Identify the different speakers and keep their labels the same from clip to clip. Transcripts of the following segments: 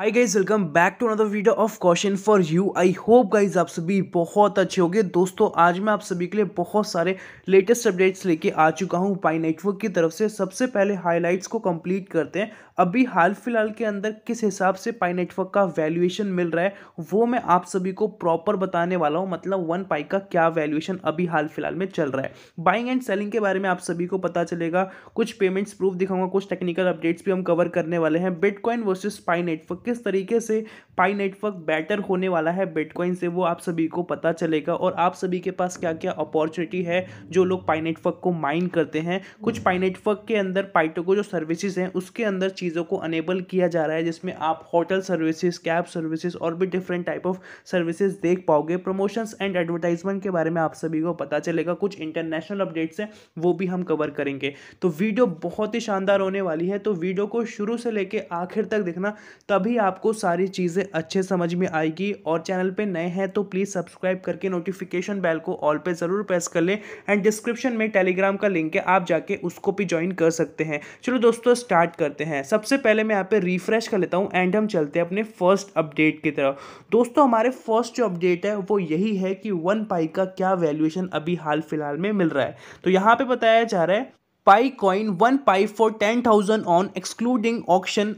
Speaker 1: Hi guys welcome back to another video of question for you I hope guys आप सभी बहुत अच्छे होंगे दोस्तों आज मैं आप सभी के लिए बहुत सारे लेटेस्ट अपडेट्स लेके आ चुका हूँ पाई नेटवर्क की तरफ से सबसे पहले हाइलाइट्स को कंप्लीट करते हैं अभी हाल फिलहाल के अंदर किस हिसाब से पाई नेटवर्क का वैल्यूएशन मिल रहा है वो मैं आप सभी को प्रॉपर बताने वाला हूँ मतलब वन पाई का क्या वैल्यूएशन अभी हाल फिलहाल में चल रहा है बाइंग एंड सेलिंग के बारे में आप सभी को पता चलेगा कुछ पेमेंट्स प्रूफ दिखाऊंगा कुछ टेक्निकल अपडेट्स भी हम कवर करने वाले हैं बिटकॉइन वर्सेज पाई नेटवर्क किस तरीके से पाई नेटवर्क बेटर होने वाला है बिटकॉइन से वो आप सभी को पता चलेगा और आप सभी के पास क्या क्या अपॉर्चुनिटी है जो लोग पाई नेटवर्क को माइन करते हैं कुछ पाई नेटवर्क के अंदर पाइटो को जो सर्विसेज हैं उसके अंदर चीज़ों को अनेबल किया जा रहा है जिसमें आप होटल सर्विसेज कैब सर्विसेज और भी डिफरेंट टाइप ऑफ सर्विसेज देख पाओगे प्रमोशंस एंड एडवर्टाइजमेंट के बारे में आप सभी को पता चलेगा कुछ इंटरनेशनल अपडेट्स हैं वो भी हम कवर करेंगे तो वीडियो बहुत ही शानदार होने वाली है तो वीडियो को शुरू से लेकर आखिर तक देखना तभी आपको सारी चीज़ें अच्छे समझ में आएगी और चैनल पर नए हैं तो प्लीज़ सब्सक्राइब करके नोटिफिकेशन बेल को ऑल पे ज़रूर प्रेस कर लें एंड डिस्क्रिप्शन में टेलीग्राम का लिंक है आप जाके उसको भी ज्वाइन कर सकते हैं चलो दोस्तों स्टार्ट करते हैं सबसे पहले मैं यहाँ पे रिफ्रेश कर लेता हूँ एंड हम चलते हैं अपने फर्स्ट अपडेट की तरफ दोस्तों हमारे फर्स्ट जो अपडेट है वो यही है कि वन पाई का क्या वैल्यूएशन अभी हाल फिलहाल में मिल रहा है तो यहाँ पे बताया जा रहा है Pi coin one Pi for ten thousand on excluding auction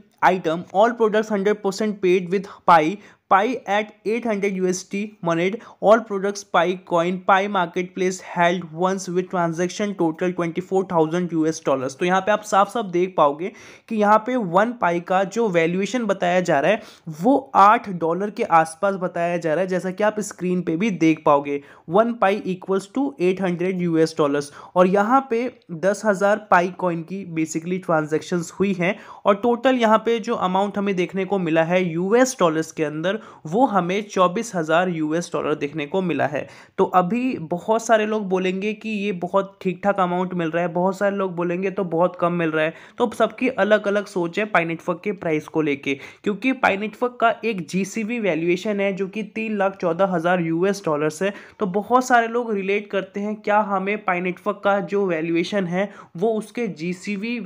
Speaker 1: all products hundred percent paid with Pi Pi at 800 Pi coin Pi market place coin once with transaction total twenty four thousand 24,000 S dollars तो यहाँ पे आप साफ साफ देख पाओगे कि यहाँ पे वन पाई का जो वैल्यूएशन बताया जा रहा है वो आठ डॉलर के आसपास बताया जा रहा है जैसा कि आप स्क्रीन पे भी देख पाओगे one Pi equals to eight hundred U S dollars और यहाँ पे दस हज़ार पाई कॉइन की बेसिकली ट्रांजेक्शन्स हुई हैं और टोटल यहाँ पे जो अमाउंट हमें देखने को मिला है यू एस डॉलर्स के अंदर वो हमें चौबीस हज़ार यूएस डॉलर देखने को मिला है तो अभी बहुत सारे लोग बोलेंगे कि ये बहुत ठीक ठाक अमाउंट मिल रहा है बहुत सारे लोग बोलेंगे तो बहुत कम मिल रहा है तो सबकी अलग अलग सोच है पाई नेटवर्क के प्राइस को लेके क्योंकि पाई नेटवर्क का एक जी वैल्यूएशन है जो कि तीन लाख चौदह हज़ार यू एस डॉलर्स है तो बहुत सारे लोग रिलेट करते हैं क्या हमें पाई नेटवर्क का जो वैल्यूएशन है वो उसके जी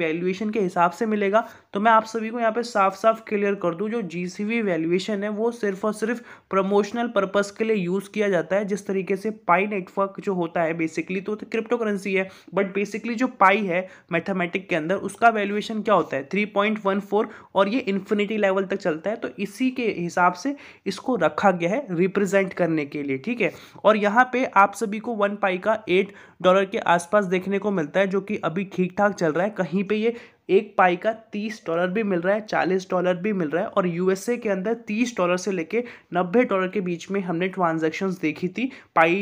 Speaker 1: वैल्यूएशन के हिसाब से मिलेगा तो मैं आप सभी को यहाँ पे साफ साफ क्लियर कर दूँ जो जी सी वी वैल्यूएशन है वो सिर्फ और सिर्फ प्रमोशनल पर्पज़ के लिए यूज़ किया जाता है जिस तरीके से पाई नेटवर्क जो होता है बेसिकली तो, क्रिप्टो करेंसी है बट बेसिकली जो पाई है मैथमेटिक के अंदर उसका वैल्यूएशन क्या होता है थ्री पॉइंट वन फोर और ये इन्फिनिटी लेवल तक चलता है तो इसी के हिसाब से इसको रखा गया है रिप्रेजेंट करने के लिए ठीक है और यहाँ पर आप सभी को वन पाई का एट डॉलर के आसपास देखने को मिलता है जो कि अभी ठीक ठाक चल रहा है कहीं पे ये एक पाई का तीस डॉलर भी मिल रहा है चालीस डॉलर भी मिल रहा है और यूएसए के अंदर तीस डॉलर से लेके नब्बे डॉलर के बीच में हमने ट्रांजेक्शन्स देखी थी पाई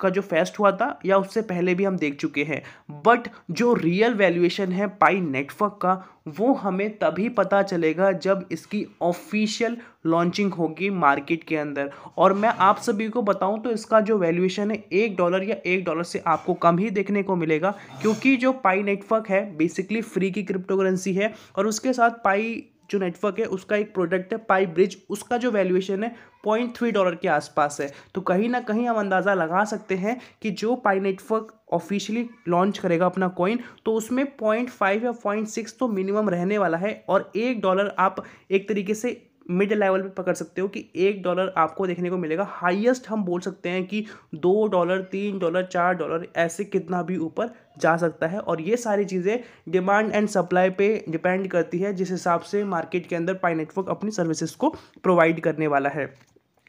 Speaker 1: का जो फेस्ट हुआ था या उससे पहले भी हम देख चुके हैं बट जो रियल वैल्यूएशन है पाई नेटवर्क का वो हमें तभी पता चलेगा जब इसकी ऑफिशियल लॉन्चिंग होगी मार्केट के अंदर और मैं आप सभी को बताऊं तो इसका जो वैल्यूएशन है एक डॉलर या एक डॉलर से आपको कम ही देखने को मिलेगा क्योंकि जो पाई नेटवर्क है बेसिकली फ्री की क्रिप्टोकरेंसी है और उसके साथ पाई जो नेटवर्क है उसका एक प्रोडक्ट है पाई ब्रिज उसका जो वैल्यूएशन है पॉइंट थ्री डॉलर के आसपास है तो कहीं ना कहीं हम अंदाज़ा लगा सकते हैं कि जो पाई नेटवर्क ऑफिशियली लॉन्च करेगा अपना कॉइन तो उसमें पॉइंट फाइव या पॉइंट सिक्स तो मिनिमम रहने वाला है और एक डॉलर आप एक तरीके से मिड लेवल पे पकड़ सकते हो कि एक डॉलर आपको देखने को मिलेगा हाईएस्ट हम बोल सकते हैं कि दो डॉलर तीन डॉलर चार डॉलर ऐसे कितना भी ऊपर जा सकता है और ये सारी चीज़ें डिमांड एंड सप्लाई पे डिपेंड करती है जिस हिसाब से मार्केट के अंदर पाई नेटवर्क अपनी सर्विसेज को प्रोवाइड करने वाला है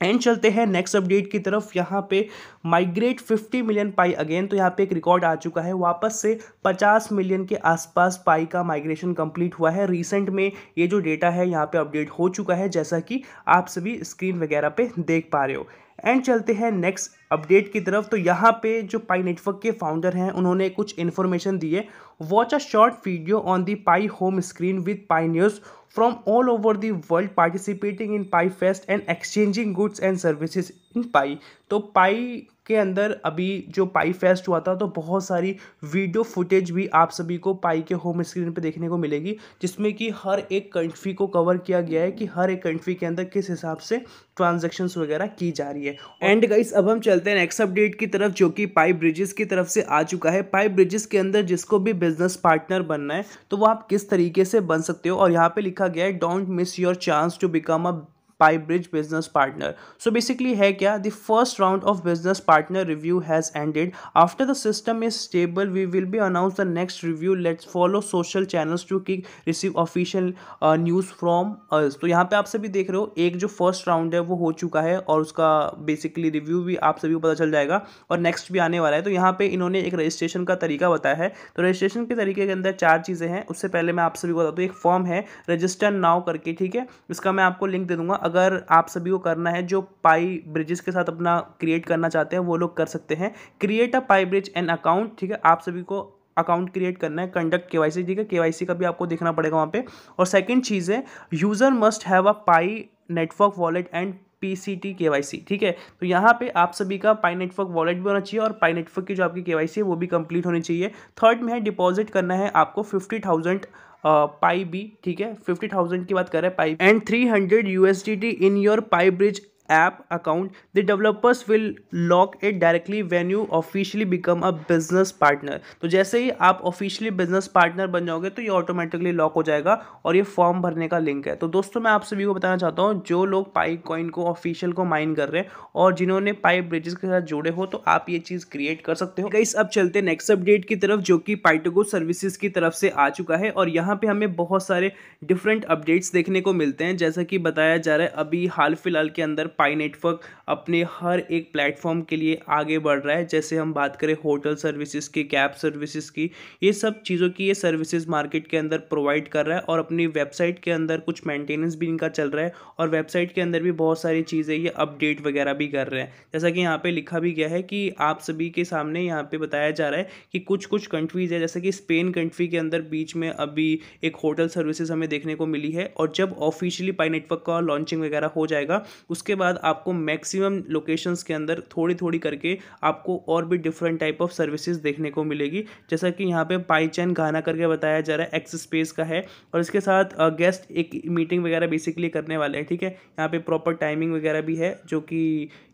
Speaker 1: एंड चलते हैं नेक्स्ट अपडेट की तरफ यहाँ पे माइग्रेट 50 मिलियन पाई अगेन तो यहाँ पे एक रिकॉर्ड आ चुका है वापस से 50 मिलियन के आसपास पाई का माइग्रेशन कंप्लीट हुआ है रिसेंट में ये जो डेटा है यहाँ पे अपडेट हो चुका है जैसा कि आप सभी स्क्रीन वगैरह पे देख पा रहे हो एंड चलते हैं नेक्स्ट अपडेट की तरफ तो यहाँ पे जो पाई नेटवर्क के फाउंडर हैं उन्होंने कुछ इन्फॉर्मेशन दी है watch a short video on the Pi home screen with Pi news from all over the world participating in Pi fest and exchanging goods and services in Pi तो Pi के अंदर अभी जो पाई फेस्ट हुआ था तो बहुत सारी वीडियो फुटेज भी आप सभी को पाई के होम स्क्रीन पे देखने को मिलेगी जिसमें कि हर एक कंट्री को कवर किया गया है कि हर एक कंट्री के अंदर किस हिसाब से ट्रांजेक्शन्स वगैरह की जा रही है एंड गाइस अब हम चलते चलते हैं नेक्स्ट अपडेट की तरफ जो कि पाइप ब्रिजेस की तरफ से आ चुका है पाइप ब्रिजेस के अंदर जिसको भी बिजनेस पार्टनर बनना है तो वो आप किस तरीके से बन सकते हो और यहाँ पे लिखा गया है don't miss your chance to become a PipeBridge Business Partner. So basically है क्या The first round of business partner review has ended. After the system is stable, we will be announced the next review. Let's follow social channels to keep receive official uh, news from us. तो यहाँ पे आप सभी देख रहे हो एक जो फर्स्ट राउंड है वो हो चुका है और उसका बेसिकली रिव्यू भी आप सभी को पता चल जाएगा और नेक्स्ट भी आने वाला है तो यहाँ पे इन्होंने एक रजिस्ट्रेशन का तरीका बताया है तो रजिस्ट्रेशन के तरीके के अंदर चार चीज़ें हैं उससे पहले मैं आप सभी को बता दूँ एक फॉर्म है रजिस्टर नाउ करके ठीक है इसका मैं आपको लिंक दे दूंगा अगर आप सभी को करना है जो पाई ब्रिजेस के साथ अपना क्रिएट करना चाहते हैं वो लोग कर सकते हैं create a Pi bridge an account ठीक है आप सभी को अकाउंट क्रिएट करना है कंडक्ट के वाई सी ठीक है के वाई सी का भी आपको देखना पड़ेगा वहाँ पे और सेकंड चीज़ है user must have a Pi network wallet and P C T K Y C ठीक है तो यहाँ पे आप सभी का पाई नेटवर्क वॉलेट भी होना चाहिए और पाई नेटवर्क की जो आपकी के वाई सी है वो भी कंप्लीट होनी चाहिए थर्ड में है डिपॉजिट करना है आपको फिफ्टी थाउजेंड पाई बी ठीक है फिफ्टी थाउजेंड की बात कर रहे हैं Pi and three hundred USD in your Pi bridge app account, the developers will lock it directly when you officially become a business partner. तो जैसे ही आप ऑफिशियली बिजनेस पार्टनर बन जाओगे तो ये ऑटोमेटिकली लॉक हो जाएगा और ये फॉर्म भरने का लिंक है तो दोस्तों मैं आप सभी को बताना चाहता हूँ जो लोग पाई कॉइन को ऑफिशियल को माइन कर रहे हैं और जिन्होंने पाई ब्रिजेस के साथ जुड़े हो तो आप ये चीज़ क्रिएट कर सकते हो गाइस अब चलते नेक्स्ट अपडेट की तरफ जो कि पाइटोगो सर्विसेज की तरफ से आ चुका है और यहाँ पे हमें बहुत सारे डिफरेंट अपडेट्स देखने को मिलते हैं जैसा कि बताया जा रहा है अभी हाल फिलहाल के अंदर वाईफाई नेटवर्क अपने हर एक प्लेटफॉर्म के लिए आगे बढ़ रहा है जैसे हम बात करें होटल सर्विसेज की कैब सर्विसेज की ये सब चीज़ों की ये सर्विसेज मार्केट के अंदर प्रोवाइड कर रहा है और अपनी वेबसाइट के अंदर कुछ मेंटेनेंस भी इनका चल रहा है और वेबसाइट के अंदर भी बहुत सारी चीज़ें ये अपडेट वगैरह भी कर रहे हैं जैसा कि यहाँ पे लिखा भी गया है कि आप सभी के सामने यहाँ पे बताया जा रहा है कि कुछ कुछ कंट्रीज़ है जैसे कि स्पेन कंट्री के अंदर बीच में अभी एक होटल सर्विसेज हमें देखने को मिली है और जब ऑफिशियली पाई नेटवर्क का लॉन्चिंग वगैरह हो जाएगा उसके बाद आपको मैक्सिमम लोकेशंस के अंदर थोड़ी थोड़ी करके आपको और भी डिफरेंट टाइप ऑफ सर्विसेज देखने को मिलेगी जैसा कि यहाँ पे पाईचैन गाना करके बताया जा रहा है एक्स स्पेस का है और इसके साथ गेस्ट एक मीटिंग वगैरह बेसिकली करने वाले हैं ठीक है यहाँ पर प्रॉपर टाइमिंग वगैरह भी है जो कि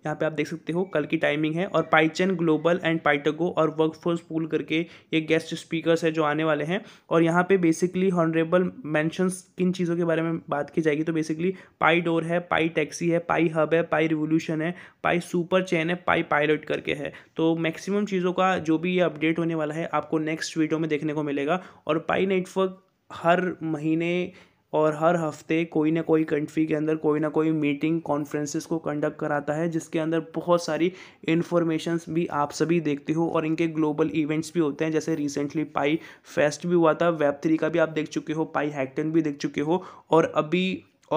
Speaker 1: यहाँ पे आप देख सकते हो कल की टाइमिंग है और पाइचन ग्लोबल एंड पाइटगो और वर्क पूल करके ये गेस्ट स्पीकर्स है जो आने वाले हैं और यहाँ पे बेसिकली हॉनरेबल मैंशंस किन चीज़ों के बारे में बात की जाएगी तो बेसिकली पाई डोर है पाई टैक्सी है पाई हब है पाई रिवोल्यूशन है पाई सुपर चैन है पाई पायलट करके है तो मैक्सिमम चीज़ों का जो भी ये अपडेट होने वाला है आपको नेक्स्ट वीडियो में देखने को मिलेगा और पाई नेटवर्क हर महीने और हर हफ्ते कोई ना कोई कंट्री के अंदर कोई ना कोई मीटिंग कॉन्फ्रेंसेस को कंडक्ट कराता है जिसके अंदर बहुत सारी इन्फॉर्मेशंस भी आप सभी देखते हो और इनके ग्लोबल इवेंट्स भी होते हैं जैसे रिसेंटली पाई फेस्ट भी हुआ था वेब थ्री का भी आप देख चुके हो पाई हैक्टन भी देख चुके हो और अभी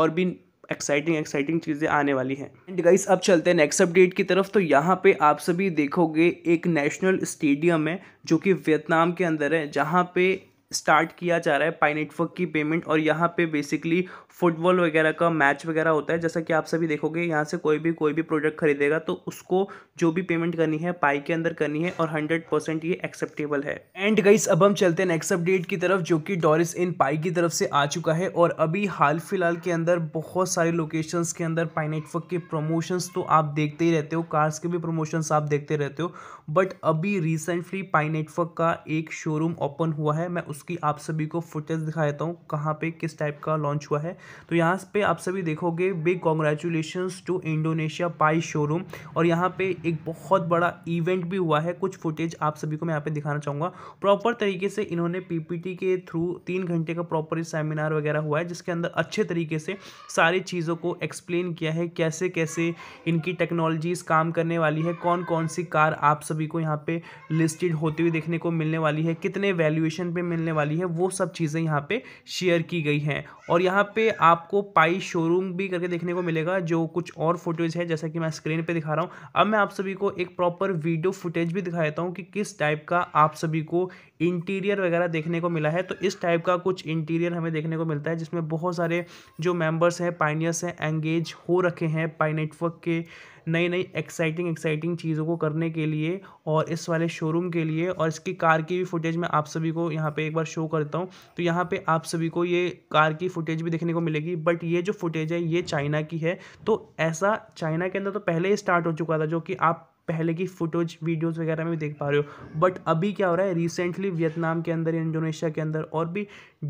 Speaker 1: और भी एक्साइटिंग एक्साइटिंग चीज़ें आने वाली हैं एंड गाइस अब चलते हैं नेक्स्ट अपडेट की तरफ तो यहाँ पे आप सभी देखोगे एक नेशनल स्टेडियम है जो कि वियतनाम के अंदर है जहाँ पे स्टार्ट किया जा रहा है पाई नेटवर्क की पेमेंट और यहाँ पे बेसिकली फुटबॉल वगैरह का मैच वगैरह होता है जैसा कि आप सभी देखोगे यहाँ से कोई भी कोई भी प्रोडक्ट खरीदेगा तो उसको जो भी पेमेंट करनी है पाई के अंदर करनी है और हंड्रेड परसेंट ये एक्सेप्टेबल है एंड गाइस अब हम चलते हैं नेक्स्ट अपडेट की तरफ जो कि डॉरिस इन पाई की तरफ से आ चुका है और अभी हाल फिलहाल के अंदर बहुत सारे लोकेशन के अंदर पाई नेटवर्क के प्रमोशंस तो आप देखते ही रहते हो कार्स के भी प्रमोशंस आप देखते रहते हो बट अभी रिसेंटली पाई नेटवर्क का एक शोरूम ओपन हुआ है मैं उसकी आप सभी को फुटेज दिखा देता हूँ कहाँ पे किस टाइप का लॉन्च हुआ है तो यहाँ पे आप सभी देखोगे big congratulation to Indonesia Pi showroom और यहाँ पे एक बहुत बड़ा इवेंट भी हुआ है कुछ फुटेज आप सभी को मैं यहाँ पे दिखाना चाहूँगा प्रॉपर तरीके से इन्होंने पीपीटी के थ्रू तीन घंटे का प्रॉपर सेमिनार वगैरह हुआ है जिसके अंदर अच्छे तरीके से सारी चीज़ों को एक्सप्लेन किया है कैसे कैसे इनकी टेक्नोलॉजीज़ काम करने वाली है कौन कौन सी कार आप सभी सभी को यहाँ पे लिस्टेड होते हुए देखने को मिलने वाली है कितने वैल्यूएशन पे मिलने वाली है वो सब चीज़ें यहाँ पे शेयर की गई हैं और यहाँ पे आपको पाई शोरूम भी करके देखने को मिलेगा जो कुछ और फुटेज है जैसा कि मैं स्क्रीन पर दिखा रहा हूँ अब मैं आप सभी को एक प्रॉपर वीडियो फुटेज भी दिखा देता हूँ कि किस टाइप का आप सभी को इंटीरियर वगैरह देखने को मिला है तो इस टाइप का कुछ इंटीरियर हमें देखने को मिलता है जिसमें बहुत सारे जो मेंबर्स हैं पाइनियर्स हैं एंगेज हो रखे हैं पाई नेटवर्क के नई नई एक्साइटिंग एक्साइटिंग चीज़ों को करने के लिए और इस वाले शोरूम के लिए और इसकी कार की भी फुटेज मैं आप सभी को यहाँ पे एक बार शो करता हूँ तो यहाँ पे आप सभी को ये कार की फुटेज भी देखने को मिलेगी बट ये जो फुटेज है ये चाइना की है तो ऐसा चाइना के अंदर तो पहले ही स्टार्ट हो चुका था जो कि आप पहले की फ़ोटोज वीडियोज़ वगैरह में भी देख पा रहे हो बट अभी क्या हो रहा है रिसेंटली वियतनाम के अंदर इंडोनेशिया के अंदर और भी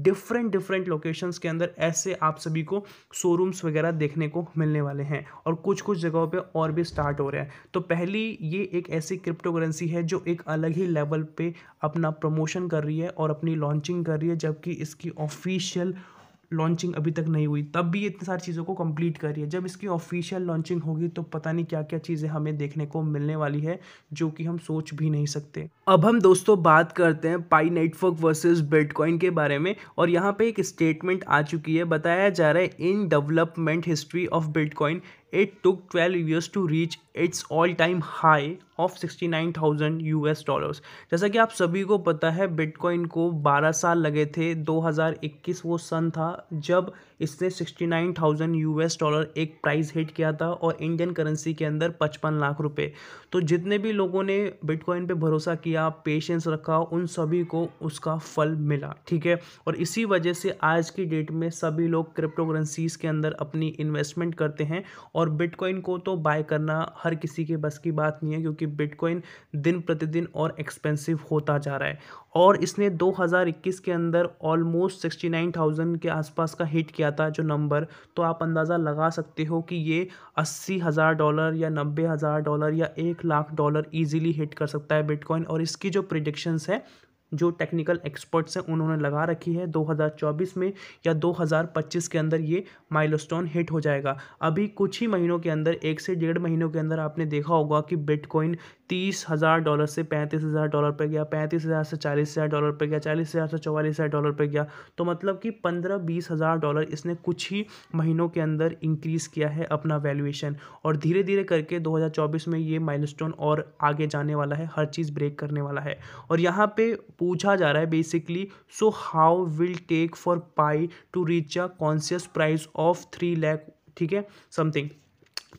Speaker 1: डिफरेंट डिफरेंट लोकेशंस के अंदर ऐसे आप सभी को शोरूम्स वगैरह देखने को मिलने वाले हैं और कुछ कुछ जगहों पे और भी स्टार्ट हो रहे हैं तो पहली ये एक ऐसी क्रिप्टो करेंसी है जो एक अलग ही लेवल पे अपना प्रमोशन कर रही है और अपनी लॉन्चिंग कर रही है जबकि इसकी ऑफिशियल लॉन्चिंग अभी तक नहीं हुई तब भी इतनी सारी चीज़ों को कंप्लीट कर रही है जब इसकी ऑफिशियल लॉन्चिंग होगी तो पता नहीं क्या क्या चीज़ें हमें देखने को मिलने वाली है जो कि हम सोच भी नहीं सकते अब हम दोस्तों बात करते हैं पाई नेटवर्क वर्सेस बिटकॉइन के बारे में और यहाँ पे एक स्टेटमेंट आ चुकी है बताया जा रहा है in development history of bitcoin it took 12 years to reach its all time high of 69,000 US dollars जैसा कि आप सभी को पता है बिटकॉइन को 12 साल लगे थे 2021 वो सन था जब इसने 69,000 यूएस डॉलर एक प्राइस हिट किया था और इंडियन करेंसी के अंदर पचपन लाख रुपए तो जितने भी लोगों ने बिटकॉइन पे भरोसा किया पेशेंस रखा उन सभी को उसका फल मिला ठीक है और इसी वजह से आज की डेट में सभी लोग क्रिप्टो करेंसीज के अंदर अपनी इन्वेस्टमेंट करते हैं और बिटकॉइन को तो बाय करना हर किसी के बस की बात नहीं है क्योंकि बिटकॉइन दिन प्रतिदिन और एक्सपेंसिव होता जा रहा है और इसने दो के अंदर ऑलमोस्ट सिक्सटी के आसपास का हिट किया जाता है जो नंबर तो आप अंदाज़ा लगा सकते हो कि ये अस्सी हज़ार डॉलर या नब्बे हज़ार डॉलर या एक लाख डॉलर ईजिली हिट कर सकता है बिटकॉइन और इसकी जो प्रिडिक्शंस है जो टेक्निकल एक्सपर्ट्स हैं उन्होंने लगा रखी है 2024 में या 2025 के अंदर ये माइलस्टोन हिट हो जाएगा अभी कुछ ही महीनों के अंदर एक से डेढ़ महीनों के अंदर आपने देखा होगा कि बिटकॉइन तीस हज़ार डॉलर से पैंतीस हज़ार डॉलर पर गया पैंतीस हज़ार से चालीस हज़ार डॉलर पर गया चालीस हज़ार से चौवालीस हज़ार डॉलर पर गया तो मतलब कि पंद्रह बीस हज़ार डॉलर इसने कुछ ही महीनों के अंदर इंक्रीज़ किया है अपना वैल्यूएशन और धीरे धीरे करके 2024 में ये माइलस्टोन और आगे जाने वाला है हर चीज़ ब्रेक करने वाला है और यहाँ पर पूछा जा रहा है basically so how will take for Pi to reach a conscious price of three lakh ठीक है समथिंग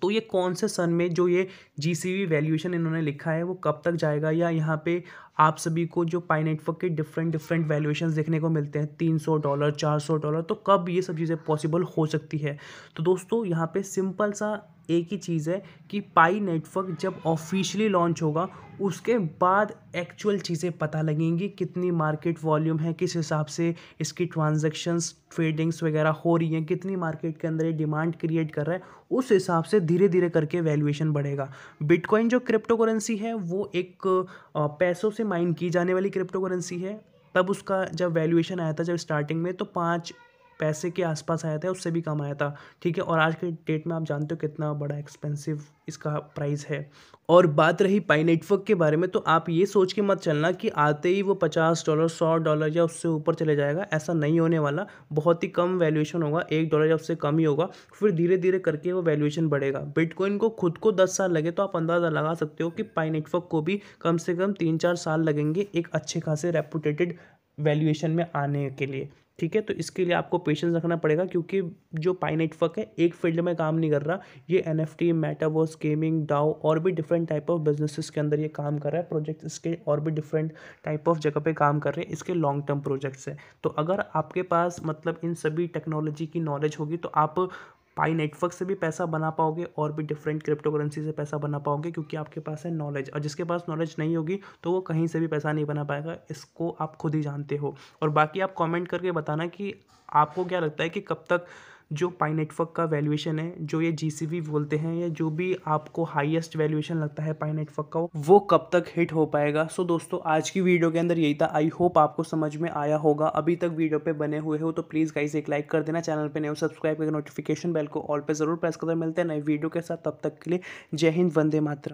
Speaker 1: तो ये कौन से सन में जो ये जी सी वी वैल्यूएशन इन्होंने लिखा है वो कब तक जाएगा या यहाँ पे आप सभी को जो पाई नेटवर्क के डिफरेंट डिफरेंट वैल्यूएशन देखने को मिलते हैं तीन सौ डॉलर चार सौ डॉलर तो कब ये सब चीज़ें पॉसिबल हो सकती है तो दोस्तों यहाँ पे सिंपल सा एक ही चीज़ है कि पाई नेटवर्क जब ऑफिशियली लॉन्च होगा उसके बाद एक्चुअल चीज़ें पता लगेंगी कितनी मार्केट वॉल्यूम है किस हिसाब से इसकी ट्रांजैक्शंस ट्रेडिंग्स वगैरह हो रही हैं कितनी मार्केट के अंदर ये डिमांड क्रिएट कर रहा है उस हिसाब से धीरे धीरे करके वैल्यूएशन बढ़ेगा बिटकॉइन जो क्रिप्टो करेंसी है वो एक पैसों से माइन की जाने वाली क्रिप्टो करेंसी है तब उसका जब वैल्यूएशन आया था जब स्टार्टिंग में तो पाँच पैसे के आसपास आया था उससे भी कम आया था ठीक है और आज के डेट में आप जानते हो कितना बड़ा एक्सपेंसिव इसका प्राइस है और बात रही पाई नेटवर्क के बारे में तो आप ये सोच के मत चलना कि आते ही वो पचास डॉलर सौ डॉलर या उससे ऊपर चले जाएगा ऐसा नहीं होने वाला बहुत ही कम वैल्यूएशन होगा एक डॉलर या उससे कम ही होगा फिर धीरे धीरे करके वो वैल्यूएशन बढ़ेगा बिटकॉइन को खुद को दस साल लगे तो आप अंदाज़ा लगा सकते हो कि पाई नेटवर्क को भी कम से कम तीन चार साल लगेंगे एक अच्छे खासे रेपुटेटेड वैल्यूएशन में आने के लिए ठीक है तो इसके लिए आपको पेशेंस रखना पड़ेगा क्योंकि जो पाई नेटवर्क है एक फील्ड में काम नहीं कर रहा ये N F T metaverse gaming DAO और भी डिफरेंट टाइप ऑफ बिजनेसिस के अंदर ये काम कर रहा है प्रोजेक्ट इसके और भी डिफरेंट टाइप ऑफ जगह पे काम कर रहे हैं इसके लॉन्ग टर्म प्रोजेक्ट्स हैं तो अगर आपके पास मतलब इन सभी टेक्नोलॉजी की नॉलेज होगी तो आप पाई नेटवर्क से भी पैसा बना पाओगे और भी डिफरेंट क्रिप्टो करेंसी से पैसा बना पाओगे क्योंकि आपके पास है नॉलेज और जिसके पास नॉलेज नहीं होगी तो वो कहीं से भी पैसा नहीं बना पाएगा इसको आप खुद ही जानते हो और बाकी आप कॉमेंट करके बताना कि आपको क्या लगता है कि कब तक जो पाई नेटवर्क का वैल्यूएशन है जो ये जी बोलते हैं या जो भी आपको हाईएस्ट वैल्यूएशन लगता है पाई नेटवर्क का वो कब तक हिट हो पाएगा सो so, दोस्तों आज की वीडियो के अंदर यही था आई होप आपको समझ में आया होगा अभी तक वीडियो पे बने हुए हो तो प्लीज़ गाइज एक लाइक कर देना चैनल पर नए सब्सक्राइब करके नोटिफिकेशन बेल को ऑल पर ज़रूर प्रेस कर मिलते हैं नए वीडियो के साथ तब तक के लिए जय हिंद वंदे मातर